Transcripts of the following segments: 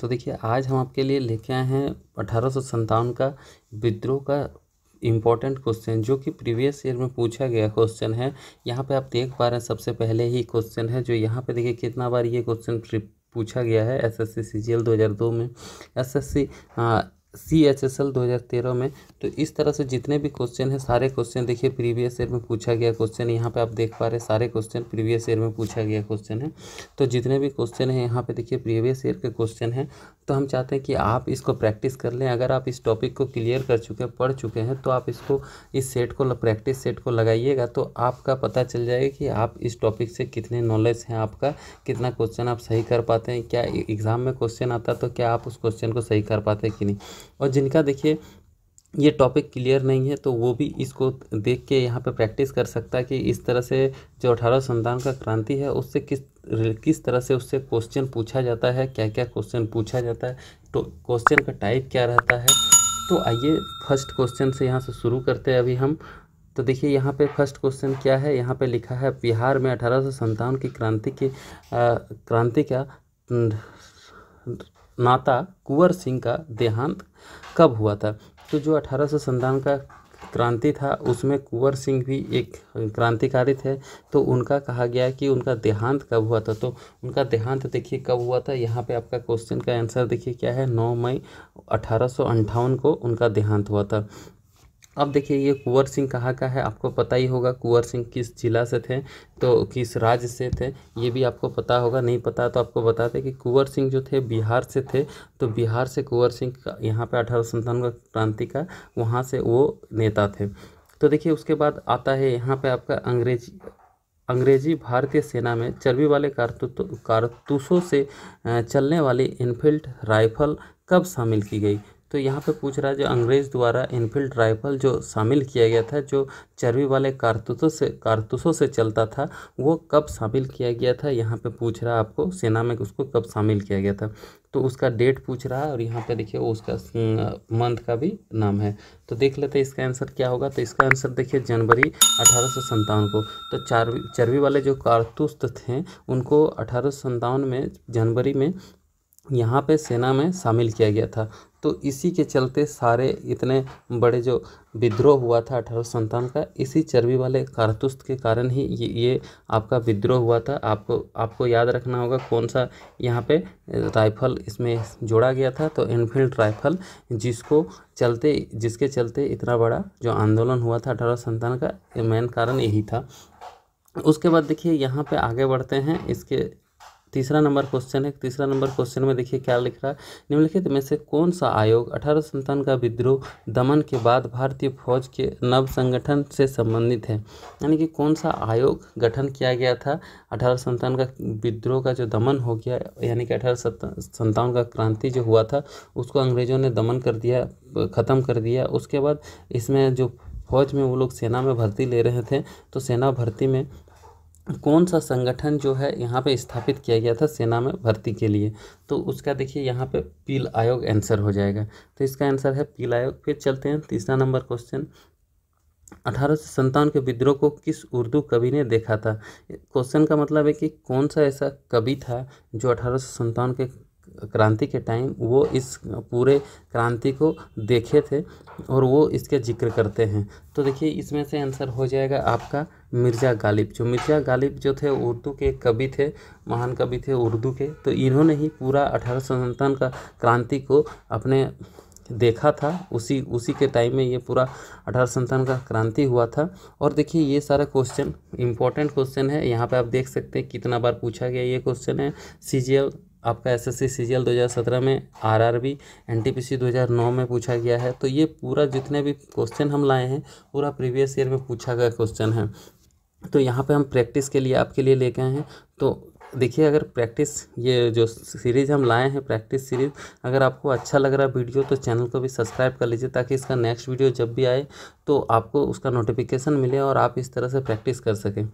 तो देखिए आज हम आपके लिए लेके आए हैं अठारह का विद्रोह का इम्पॉर्टेंट क्वेश्चन जो कि प्रीवियस ईयर में पूछा गया क्वेश्चन है यहाँ पे आप देख पा रहे हैं सबसे पहले ही क्वेश्चन है जो यहाँ पे देखिए कितना बार ये क्वेश्चन पूछा गया है एसएससी सीजीएल 2002 में SSC C H S L दो हज़ार तेरह में तो इस तरह से जितने भी क्वेश्चन हैं सारे क्वेश्चन देखिए प्रीवियस ईयर में पूछा गया क्वेश्चन यहाँ पे आप देख पा रहे हैं सारे क्वेश्चन प्रीवियस ईयर में पूछा गया क्वेश्चन है तो जितने भी क्वेश्चन हैं यहाँ पे देखिए प्रीवियस ईयर के क्वेश्चन हैं तो हम चाहते हैं कि आप इसको प्रैक्टिस कर लें अगर आप इस टॉपिक को क्लियर कर चुके हैं पढ़ चुके हैं तो आप इसको इस सेट को प्रैक्टिस सेट को लगाइएगा तो आपका पता चल जाएगा कि आप इस टॉपिक से कितने नॉलेज हैं आपका कितना क्वेश्चन आप सही कर पाते हैं क्या एग्ज़ाम में क्वेश्चन आता तो क्या आप उस क्वेश्चन को सही कर पाते हैं कि नहीं और जिनका देखिए ये टॉपिक क्लियर नहीं है तो वो भी इसको देख के यहाँ पे प्रैक्टिस कर सकता है कि इस तरह से जो अठारह संतान का क्रांति है उससे किस किस तरह से उससे क्वेश्चन पूछा जाता है क्या क्या क्वेश्चन पूछा जाता है तो क्वेश्चन का टाइप क्या रहता है तो आइए फर्स्ट क्वेश्चन से यहाँ से शुरू करते हैं अभी हम तो देखिए यहाँ पे फर्स्ट क्वेश्चन क्या है यहाँ पे लिखा है बिहार में अठारह की क्रांति की क्रांति का नाता कुंवर सिंह का देहांत कब हुआ था तो जो अठारह सौ संतावन का क्रांति था उसमें कुंवर सिंह भी एक क्रांतिकारी थे तो उनका कहा गया कि उनका देहांत कब हुआ था तो उनका देहांत देखिए कब हुआ था यहाँ पे आपका क्वेश्चन का आंसर देखिए क्या है नौ मई अठारह को उनका देहांत हुआ था अब देखिए ये कुंवर सिंह कहाँ का है आपको पता ही होगा कुंवर सिंह किस जिला से थे तो किस राज्य से थे ये भी आपको पता होगा नहीं पता तो आपको बताते कि कुंवर सिंह जो थे बिहार से थे तो बिहार से कुंवर सिंह यहाँ पे अठारह सौ संतानवे क्रांति का वहाँ से वो नेता थे तो देखिए उसके बाद आता है यहाँ पर आपका अंग्रेजी अंग्रेजी भारतीय सेना में चर्बी वाले कारतूसों से चलने वाली इनफील्ड राइफल कब शामिल की गई तो यहाँ पे पूछ रहा है जो अंग्रेज़ द्वारा इनफील्ड राइफल जो शामिल किया गया था जो चर्बी वाले कारतूसों से कारतूसों से चलता था वो कब शामिल किया गया था यहाँ पे पूछ रहा आपको सेना में उसको कब शामिल किया गया था तो उसका डेट पूछ रहा है और यहाँ पे देखिए उसका मंथ का भी नाम है तो देख लेते हैं इसका आंसर क्या होगा तो इसका आंसर देखिए जनवरी अठारह को तो चार चर्बी वाले जो कारतूस थे उनको अठारह में जनवरी में यहाँ पे सेना में शामिल किया गया था तो इसी के चलते सारे इतने बड़े जो विद्रोह हुआ था अठारह संतान का इसी चर्बी वाले कारतूस के कारण ही ये ये आपका विद्रोह हुआ था आपको आपको याद रखना होगा कौन सा यहाँ पे राइफल इसमें जोड़ा गया था तो इनफील्ड राइफल जिसको चलते जिसके चलते इतना बड़ा जो आंदोलन हुआ था अठारह संतान का मेन कारण यही था उसके बाद देखिए यहाँ पे आगे बढ़ते हैं इसके तीसरा नंबर क्वेश्चन है तीसरा नंबर क्वेश्चन में देखिए क्या लिख रहा है निम्नलिखित में से कौन सा आयोग अठारह संतान का विद्रोह दमन के बाद भारतीय फौज के नव संगठन से संबंधित है यानी कि कौन सा आयोग गठन किया गया था अठारह संतान का विद्रोह का जो दमन हो गया यानी कि अठारह संतावन का क्रांति जो हुआ था उसको अंग्रेजों ने दमन कर दिया ख़त्म कर दिया उसके बाद इसमें जो फौज में वो लोग सेना में भर्ती ले रहे थे तो सेना भर्ती में कौन सा संगठन जो है यहाँ पे स्थापित किया गया था सेना में भर्ती के लिए तो उसका देखिए यहाँ पे पील आयोग आंसर हो जाएगा तो इसका आंसर है पील आयोग फिर चलते हैं तीसरा नंबर क्वेश्चन अठारह सौ संतावन के विद्रोह को किस उर्दू कवि ने देखा था क्वेश्चन का मतलब है कि कौन सा ऐसा कवि था जो अठारह सौ संतावन के क्रांति के टाइम वो इस पूरे क्रांति को देखे थे और वो इसके जिक्र करते हैं तो देखिए इसमें से आंसर हो जाएगा आपका मिर्ज़ा गालिब जो मिर्ज़ा गालिब जो थे उर्दू के कवि थे महान कवि थे उर्दू के तो इन्होंने ही पूरा अठारह का क्रांति को अपने देखा था उसी उसी के टाइम में ये पूरा अठारह संतान का क्रांति हुआ था और देखिए ये सारा क्वेश्चन इंपॉर्टेंट क्वेश्चन है यहाँ पे आप देख सकते हैं कितना बार पूछा गया ये क्वेश्चन है सी आपका एस एस सी 2017 में R R B N T P C 2009 में पूछा गया है तो ये पूरा जितने भी क्वेश्चन हम लाए हैं पूरा प्रीवियस ईयर में पूछा गया क्वेश्चन है तो यहाँ पे हम प्रैक्टिस के लिए आपके लिए लेके आए हैं तो देखिए अगर प्रैक्टिस ये जो सीरीज़ हम लाए हैं प्रैक्टिस सीरीज़ अगर आपको अच्छा लग रहा है वीडियो तो चैनल को भी सब्सक्राइब कर लीजिए ताकि इसका नेक्स्ट वीडियो जब भी आए तो आपको उसका नोटिफिकेशन मिले और आप इस तरह से प्रैक्टिस कर सकें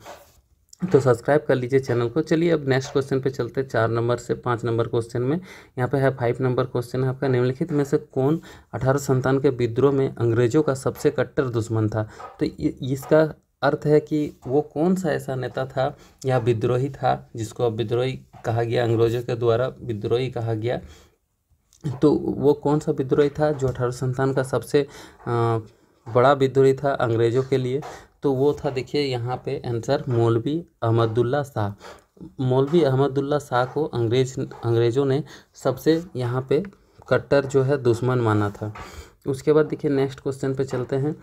तो सब्सक्राइब कर लीजिए चैनल को चलिए अब नेक्स्ट क्वेश्चन पे चलते हैं चार नंबर से पाँच नंबर क्वेश्चन में यहाँ पे है फाइव नंबर क्वेश्चन है आपका निम्नलिखित में से कौन अठारह संतान के विद्रोह में अंग्रेजों का सबसे कट्टर दुश्मन था तो इसका अर्थ है कि वो कौन सा ऐसा नेता था या विद्रोही था जिसको अब विद्रोही कहा गया अंग्रेजों के द्वारा विद्रोही कहा गया तो वो कौन सा विद्रोही था जो अठारह संतान का सबसे आ, बड़ा विद्रोही था अंग्रेज़ों के लिए तो वो था देखिए यहाँ पे आंसर मौलवी अहमदुल्ला शाह मौलवी अहमदुल्ला शाह को अंग्रेज अंग्रेज़ों ने सबसे यहाँ पे कट्टर जो है दुश्मन माना था उसके बाद देखिए नेक्स्ट क्वेश्चन पे चलते हैं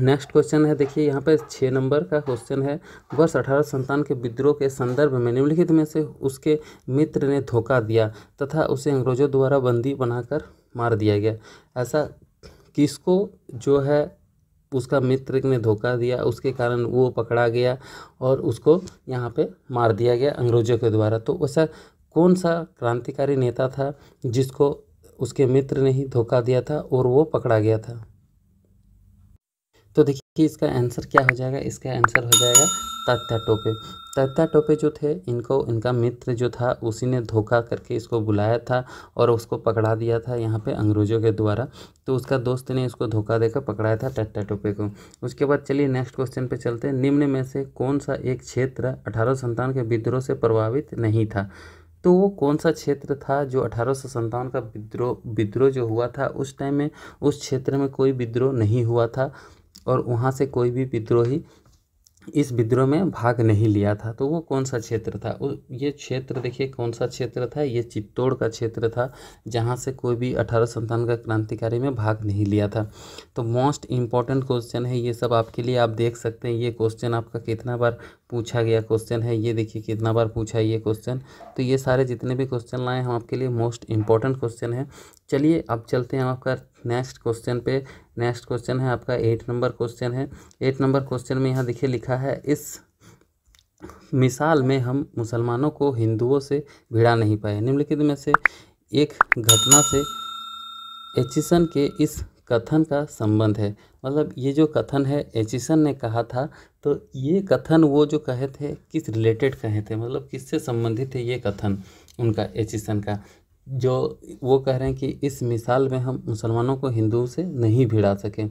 नेक्स्ट क्वेश्चन है देखिए यहाँ पे छः नंबर का क्वेश्चन है वर्ष अठारह संतान के विद्रोह के संदर्भ में निम्नलिखित में से उसके मित्र ने धोखा दिया तथा उसे अंग्रेजों द्वारा बंदी बनाकर मार दिया गया ऐसा किसको जो है उसका मित्र ने धोखा दिया उसके कारण वो पकड़ा गया और उसको यहाँ पे मार दिया गया अंग्रेजों के द्वारा तो वैसा कौन सा क्रांतिकारी नेता था जिसको उसके मित्र ने ही धोखा दिया था और वो पकड़ा गया था तो देखिए कि इसका आंसर क्या हो जाएगा इसका आंसर हो जाएगा तत्ता टोपे तत्ता टोपे जो थे इनको इनका मित्र जो था उसी ने धोखा करके इसको बुलाया था और उसको पकड़ा दिया था यहाँ पे अंग्रेज़ों के द्वारा तो उसका दोस्त ने इसको धोखा देकर पकड़ाया था टट्टा टोपे को उसके बाद चलिए नेक्स्ट क्वेश्चन पे चलते हैं निम्न में से कौन सा एक क्षेत्र अठारह के विद्रोह से प्रभावित नहीं था तो वो कौन सा क्षेत्र था जो अठारह का विद्रोह विद्रोह जो हुआ था उस टाइम में उस क्षेत्र में कोई विद्रोह नहीं हुआ था और वहाँ से कोई भी विद्रोही इस विद्रोह में भाग नहीं लिया था तो वो कौन सा क्षेत्र था ये क्षेत्र देखिए कौन सा क्षेत्र था ये चित्तौड़ का क्षेत्र था जहाँ से कोई भी अठारह संतान का क्रांतिकारी में भाग नहीं लिया था तो मोस्ट इम्पॉर्टेंट क्वेश्चन है ये सब आपके लिए आप देख सकते हैं ये क्वेश्चन आपका कितना बार पूछा गया क्वेश्चन है ये देखिए कितना बार पूछा है ये क्वेश्चन तो ये सारे जितने भी क्वेश्चन लाए हम आपके लिए मोस्ट इंपॉर्टेंट क्वेश्चन है चलिए अब चलते हैं हम आपका नेक्स्ट क्वेश्चन पे नेक्स्ट क्वेश्चन है आपका एट नंबर क्वेश्चन है एट नंबर क्वेश्चन में यहाँ देखिए लिखा है इस मिसाल में हम मुसलमानों को हिंदुओं से भिड़ा नहीं पाए निम्नलिखित में से एक घटना से एचिसन के इस कथन का संबंध है मतलब ये जो कथन है एचिसन ने कहा था तो ये कथन वो जो कहे थे किस रिलेटेड कहे थे मतलब किससे संबंधित है ये कथन उनका एचिसन का जो वो कह रहे हैं कि इस मिसाल में हम मुसलमानों को हिंदुओं से नहीं भिड़ा सकें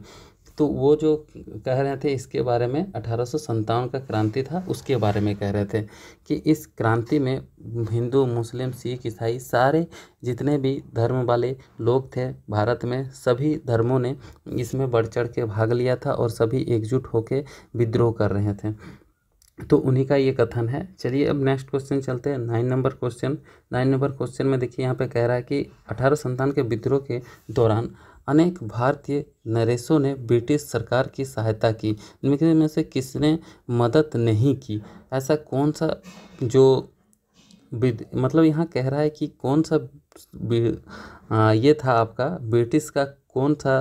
तो वो जो कह रहे थे इसके बारे में अठारह का क्रांति था उसके बारे में कह रहे थे कि इस क्रांति में हिंदू मुस्लिम सिख ईसाई सारे जितने भी धर्म वाले लोग थे भारत में सभी धर्मों ने इसमें बढ़ चढ़ के भाग लिया था और सभी एकजुट होकर विद्रोह कर रहे थे तो उन्हीं का ये कथन है चलिए अब नेक्स्ट क्वेश्चन चलते हैं nine number question nine number question में देखिए यहाँ पे कह रहा है कि अठारह संतान के विद्रोह के दौरान अनेक भारतीय नरेशों ने ब्रिटिश सरकार की सहायता की इनमें में से किसने मदद नहीं की ऐसा कौन सा जो मतलब यहाँ कह रहा है कि कौन सा आ, ये था आपका ब्रिटिश का कौन था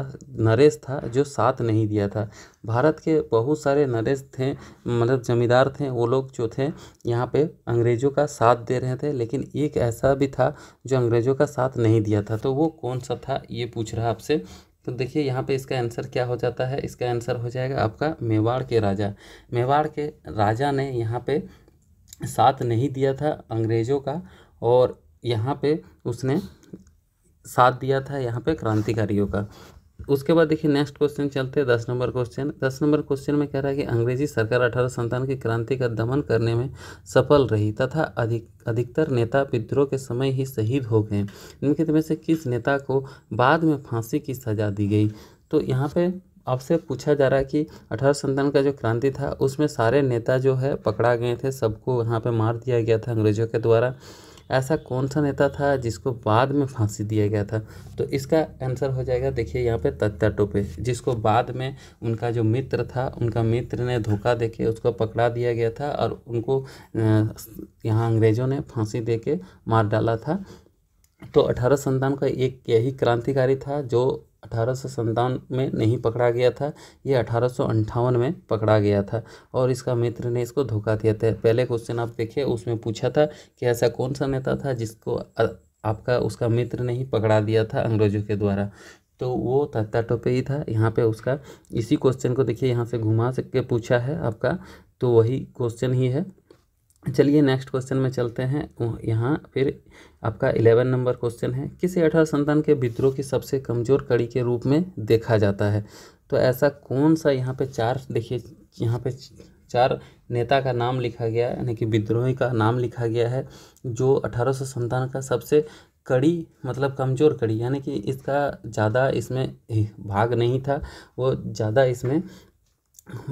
नरेश था जो साथ नहीं दिया था भारत के बहुत सारे नरेश थे मतलब जमींदार थे वो लोग जो थे यहाँ पे अंग्रेज़ों का साथ दे रहे थे लेकिन एक ऐसा भी था जो अंग्रेज़ों का साथ नहीं दिया था तो वो कौन सा था ये पूछ रहा आपसे तो देखिए यहाँ पे इसका आंसर क्या हो जाता है इसका आंसर हो जाएगा आपका मेवाड़ के राजा मेवाड़ के राजा ने यहाँ पे साथ नहीं दिया था अंग्रेज़ों का और यहाँ पे उसने साथ दिया था यहाँ पे क्रांतिकारियों का उसके बाद देखिए नेक्स्ट क्वेश्चन चलते हैं दस नंबर क्वेश्चन दस नंबर क्वेश्चन में कह रहा है कि अंग्रेजी सरकार अठारह संतान की क्रांति का दमन करने में सफल रही तथा अधिक अधिकतर नेता विद्रोह के समय ही शहीद हो गए निम्नलिखित में से किस नेता को बाद में फांसी की सजा दी गई तो यहाँ पे आपसे पूछा जा रहा है कि अठारह संतान का जो क्रांति था उसमें सारे नेता जो है पकड़ा गए थे सबको यहाँ पर मार दिया गया था अंग्रेजों के द्वारा ऐसा कौन सा नेता था जिसको बाद में फांसी दिया गया था तो इसका आंसर हो जाएगा देखिए यहाँ पे तत्ता टोपे जिसको बाद में उनका जो मित्र था उनका मित्र ने धोखा दे के उसको पकड़ा दिया गया था और उनको यहाँ अंग्रेज़ों ने फांसी दे के मार डाला था तो अठारह का एक यही क्रांतिकारी था जो अठारह में नहीं पकड़ा गया था ये अठारह में पकड़ा गया था और इसका मित्र ने इसको धोखा दिया था पहले क्वेश्चन आप देखिए उसमें पूछा था कि ऐसा कौन सा नेता था जिसको आपका उसका मित्र ने ही पकड़ा दिया था अंग्रेजों के द्वारा तो वो तत्ता टोपे ही था यहाँ पे उसका इसी क्वेश्चन को देखिए यहाँ से घुमा सक के पूछा है आपका तो वही क्वेश्चन ही है चलिए नेक्स्ट क्वेश्चन में चलते हैं यहाँ फिर आपका इलेवन नंबर क्वेश्चन है किसे अठारह संतान के विद्रोह की सबसे कमज़ोर कड़ी के रूप में देखा जाता है तो ऐसा कौन सा यहाँ पे चार देखिए यहाँ पे चार नेता का नाम लिखा गया है यानी कि विद्रोही का नाम लिखा गया है जो अठारह सौ संतान का सबसे कड़ी मतलब कमज़ोर कड़ी यानी कि इसका ज़्यादा इसमें भाग नहीं था वो ज़्यादा इसमें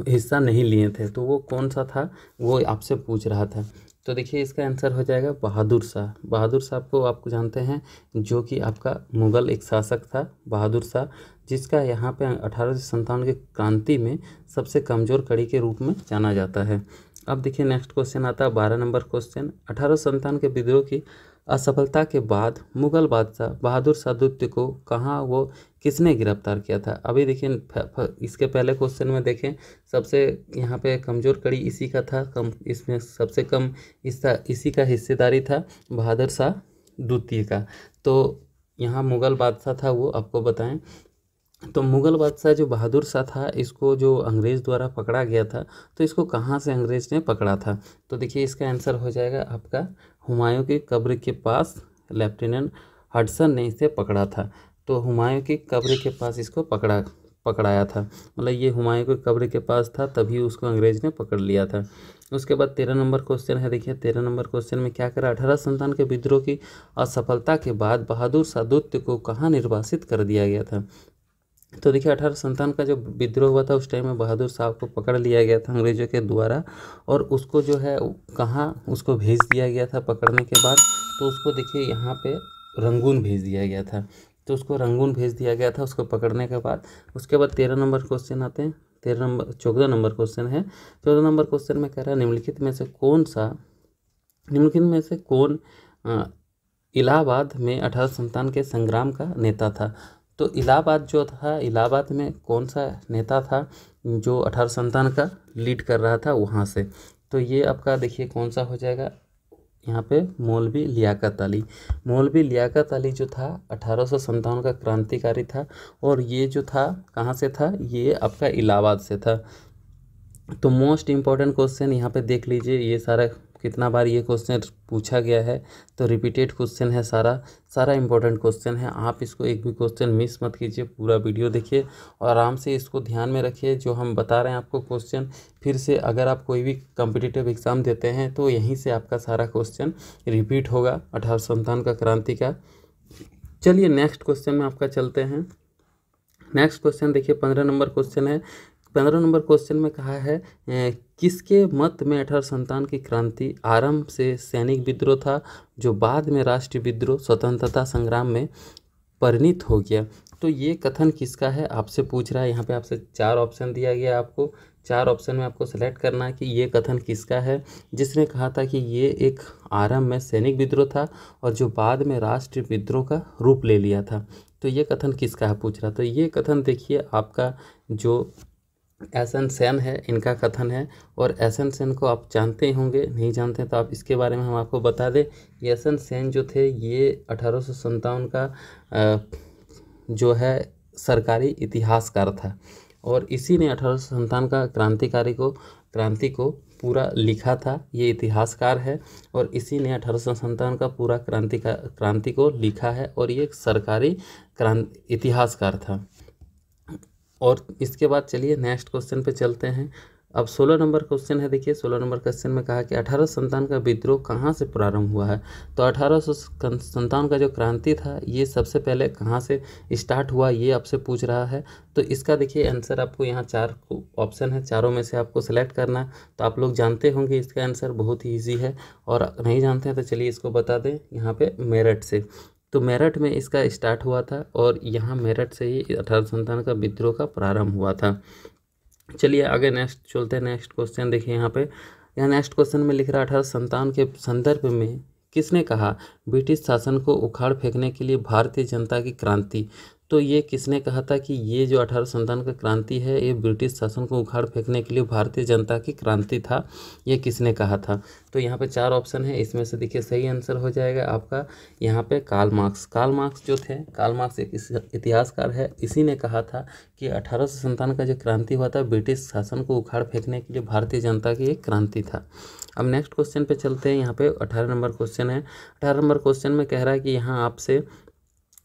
हिस्सा नहीं लिए थे तो वो कौन सा था वो आपसे पूछ रहा था तो देखिए इसका आंसर हो जाएगा बहादुर शाह बहादुर शाह को आप जानते हैं जो कि आपका मुग़ल एक शासक था बहादुर शाह जिसका यहाँ पे अठारह सौ की क्रांति में सबसे कमज़ोर कड़ी के रूप में जाना जाता है अब देखिए नेक्स्ट क्वेश्चन आता है बारह नंबर क्वेश्चन अठारह संतान के विद्रोह की असफलता के बाद मुगल बादशाह बहादुर शाह को कहाँ वो किसने गिरफ्तार किया था अभी देखिए इसके पहले क्वेश्चन में देखें सबसे यहाँ पे कमज़ोर कड़ी इसी का था कम इसमें सबसे कम हिस्सा इसी का हिस्सेदारी था बहादुर शाह द्वितीय का तो यहाँ मुगल बादशाह था वो आपको बताएं तो मुग़ल बादशाह जो बहादुर शाह था इसको जो अंग्रेज़ द्वारा पकड़ा गया था तो इसको कहाँ से अंग्रेज़ ने पकड़ा था तो देखिए इसका आंसर हो जाएगा आपका हुमायूं की कब्र के पास लेफ्टिनेंट हडसन ने इसे पकड़ा था तो हुमायूं की कब्र के पास इसको पकड़ा पकड़ाया था मतलब ये हुमायूं की कब्र के पास था तभी उसको अंग्रेज़ ने पकड़ लिया था उसके बाद तेरह नंबर क्वेश्चन है देखिए तेरह नंबर क्वेश्चन में क्या करा अठारह संतान के विद्रोह की असफलता के बाद बहादुर शाह को कहाँ निर्वासित कर दिया गया था तो देखिए अठारह संतान का जो विद्रोह हुआ था उस टाइम में बहादुर साहब को पकड़ लिया गया था अंग्रेजों के द्वारा और उसको जो है कहाँ उसको भेज दिया गया था पकड़ने के बाद तो उसको देखिए यहाँ पे रंगून भेज दिया गया था तो उसको रंगून भेज दिया गया था उसको पकड़ने के बाद उसके बाद तेरह नंबर क्वेश्चन आते हैं तेरह नंबर चौदह नंबर क्वेश्चन है चौदह नंबर क्वेश्चन में कह रहा है निम्नलिखित में से कौन सा निम्नलिखित में से कौन इलाहाबाद में अठारह संतान के संग्राम का नेता था तो इलाहाबाद जो था इलाहाबाद में कौन सा नेता था जो अठारह संतान का लीड कर रहा था वहाँ से तो ये आपका देखिए कौन सा हो जाएगा यहाँ पे मौलवी लियाकत अली मौलवी लियाकत अली जो था अठारह का क्रांतिकारी था और ये जो था कहाँ से था ये आपका इलाहाबाद से था तो मोस्ट इम्पॉर्टेंट क्वेश्चन यहाँ पे देख लीजिए ये सारा कितना बार ये क्वेश्चन पूछा गया है तो रिपीटेड क्वेश्चन है सारा सारा इंपॉर्टेंट क्वेश्चन है आप इसको एक भी क्वेश्चन मिस मत कीजिए पूरा वीडियो देखिए और आराम से इसको ध्यान में रखिए जो हम बता रहे हैं आपको क्वेश्चन फिर से अगर आप कोई भी कम्पिटिटिव एग्ज़ाम देते हैं तो यहीं से आपका सारा क्वेश्चन रिपीट होगा अठारह संतान का क्रांति का चलिए नेक्स्ट क्वेश्चन में आपका चलते हैं नेक्स्ट क्वेश्चन देखिए पंद्रह नंबर क्वेश्चन है पंद्रह नंबर क्वेश्चन में कहा है किसके मत में अठारह संतान की क्रांति आरंभ से सैनिक विद्रोह था जो बाद में राष्ट्रीय विद्रोह स्वतंत्रता संग्राम में परिणित हो गया तो ये कथन किसका है आपसे पूछ रहा है यहाँ पे आपसे चार ऑप्शन दिया गया आपको चार ऑप्शन में आपको सेलेक्ट करना है कि ये कथन किसका है जिसने कहा था कि ये एक आरंभ में सैनिक विद्रोह था और जो बाद में राष्ट्रीय विद्रोह का रूप ले लिया था तो ये कथन किसका है पूछ रहा तो ये कथन देखिए आपका जो एस एन सेन है इनका कथन है और एस एन सेन को आप जानते ही होंगे नहीं जानते तो आप इसके बारे में हम आपको बता दें एस एन सेन जो थे ये अठारह का जो है सरकारी इतिहासकार था और इसी ने अठारह का क्रांतिकारी को क्रांति को पूरा लिखा था ये इतिहासकार है और इसी ने अठारह का पूरा क्रांति का क्रांति को लिखा है और ये एक सरकारी क्रांति इतिहासकार था और इसके बाद चलिए नेक्स्ट क्वेश्चन पे चलते हैं अब सोलह नंबर क्वेश्चन है देखिए सोलह नंबर क्वेश्चन में कहा कि अठारह संतान का विद्रोह कहाँ से प्रारंभ हुआ है तो अठारह संतान का जो क्रांति था ये सबसे पहले कहाँ से स्टार्ट हुआ ये आपसे पूछ रहा है तो इसका देखिए आंसर आपको यहाँ चार ऑप्शन है चारों में से आपको सेलेक्ट करना है तो आप लोग जानते होंगे इसका आंसर बहुत ही ईजी है और नहीं जानते हैं तो चलिए इसको बता दें यहाँ पर मेरठ से तो मेरठ में इसका स्टार्ट हुआ था और यहाँ मेरठ से ही अठारह संतान का विद्रोह का प्रारंभ हुआ था चलिए आगे नेक्स्ट चलते हैं नेक्स्ट क्वेश्चन देखिए यहाँ पे यहाँ नेक्स्ट क्वेश्चन में लिख रहा अठारह संतान के संदर्भ में किसने कहा ब्रिटिश शासन को उखाड़ फेंकने के लिए भारतीय जनता की क्रांति तो ये किसने कहा था कि ये जो अठारह संतान का क्रांति है ये ब्रिटिश शासन को उखाड़ फेंकने के लिए भारतीय जनता की क्रांति था ये किसने कहा था तो यहाँ पे चार ऑप्शन है इसमें से देखिए सही आंसर हो जाएगा आपका यहाँ पे काल मार्क्स काल मार्क्स जो थे काल मार्क्स एक इतिहासकार है इसी ने कहा था कि अठारह संतान का जो क्रांति हुआ था ब्रिटिश शासन को उखाड़ फेंकने के लिए भारतीय जनता की एक क्रांति था अब नेक्स्ट क्वेश्चन पे चलते हैं यहाँ पे अठारह नंबर क्वेश्चन है अठारह नंबर क्वेश्चन में कह रहा है कि यहाँ आपसे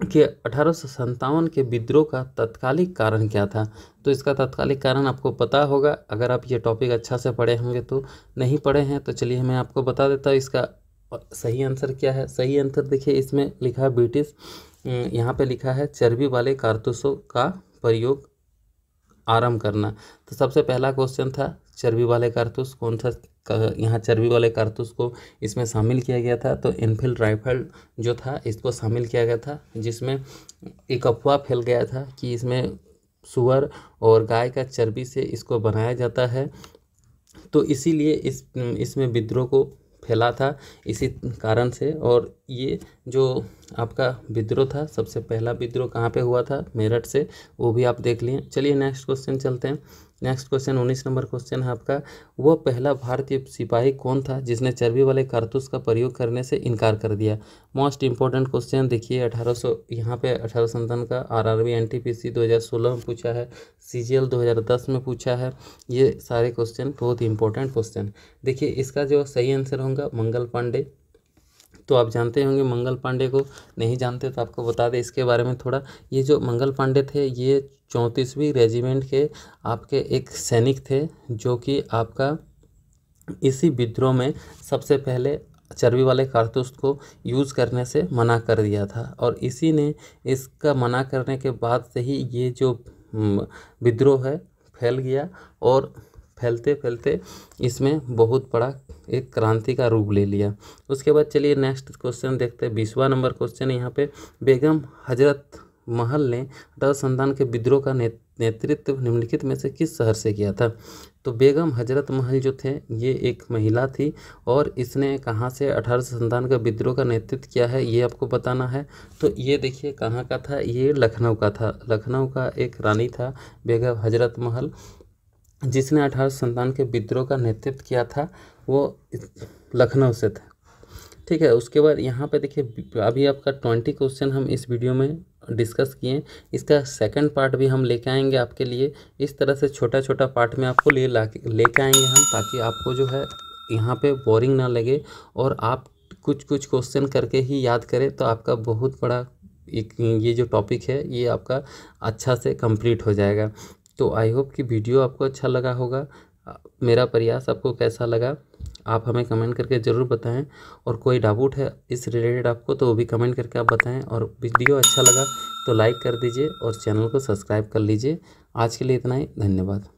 कि अठारह के विद्रोह का तत्कालिक कारण क्या था तो इसका तत्कालिक कारण आपको पता होगा अगर आप ये टॉपिक अच्छा से पढ़े होंगे तो नहीं पढ़े हैं तो चलिए मैं आपको बता देता हूँ इसका सही आंसर क्या है सही आंसर देखिए इसमें लिखा है ब्रिटिश यहाँ पे लिखा है चर्बी वाले कारतूसों का प्रयोग आरंभ करना तो सबसे पहला क्वेश्चन था चर्बी वाले कारतूस कौन सा यहाँ चर्बी वाले कारतूस को इसमें शामिल किया गया था तो इनफील्ड राइफल जो था इसको शामिल किया गया था जिसमें एक अफवाह फैल गया था कि इसमें सुअर और गाय का चर्बी से इसको बनाया जाता है तो इसीलिए इस इसमें विद्रोह को फैला था इसी कारण से और ये जो आपका विद्रोह था सबसे पहला विद्रोह कहाँ पे हुआ था मेरठ से वो भी आप देख लिए चलिए नेक्स्ट क्वेश्चन चलते हैं नेक्स्ट क्वेश्चन उन्नीस नंबर क्वेश्चन है आपका वह पहला भारतीय सिपाही कौन था जिसने चर्बी वाले कारतूस का प्रयोग करने से इनकार कर दिया मोस्ट इंपॉर्टेंट क्वेश्चन देखिए अठारह सौ यहाँ पे अठारह संतान का R R B N T P C दो हज़ार सोलह में पूछा है सी जी एल दो हज़ार दस में पूछा है ये सारे क्वेश्चन बहुत इंपॉर्टेंट क्वेश्चन देखिए इसका जो सही आंसर होगा मंगल पांडे तो आप जानते होंगे मंगल पांडे को नहीं जानते तो आपको बता दें इसके बारे में थोड़ा ये जो मंगल पांडे थे ये चौंतीसवीं रेजिमेंट के आपके एक सैनिक थे जो कि आपका इसी विद्रोह में सबसे पहले चर्बी वाले कारतूस को यूज़ करने से मना कर दिया था और इसी ने इसका मना करने के बाद से ही ये जो हम्म, विद्रोह है फैल गया और फैलते फैलते इसमें बहुत बड़ा एक क्रांति का रूप ले लिया उसके बाद चलिए नेक्स्ट क्वेश्चन देखते हैं बीसवा नंबर क्वेश्चन यहाँ पे बेगम हजरत महल ने अठारह संतान के विद्रोह का ने, नेतृत्व निम्नलिखित में से किस शहर से किया था तो बेगम हजरत महल जो थे ये एक महिला थी और इसने कहाँ से अठारह संतान का विद्रोह का नेतृत्व किया है ये आपको बताना है तो ये देखिए कहाँ का था ये लखनऊ का था लखनऊ का एक रानी था बेगम हजरत महल जिसने अठारह के विद्रोह का नेतृत्व किया था वो लखनऊ से था ठीक है उसके बाद यहाँ पे देखिए अभी आपका ट्वेंटी क्वेश्चन हम इस वीडियो में डिस्कस किए इसका सेकंड पार्ट भी हम लेके आएंगे आपके लिए इस तरह से छोटा छोटा पार्ट में आपको ले ला लेके आएंगे हम ताकि आपको जो है यहाँ पे बोरिंग ना लगे और आप कुछ कुछ क्वेश्चन करके ही याद करें तो आपका बहुत बड़ा एक ये जो टॉपिक है ये आपका अच्छा से कंप्लीट हो जाएगा तो आई होप कि वीडियो आपको अच्छा लगा होगा मेरा प्रयास आपको कैसा लगा आप हमें कमेंट करके ज़रूर बताएं और कोई डाउट है इस रिलेटेड आपको तो वो भी कमेंट करके आप बताएं और वीडियो अच्छा लगा तो लाइक कर दीजिए और चैनल को सब्सक्राइब कर लीजिए आज के लिए इतना ही धन्यवाद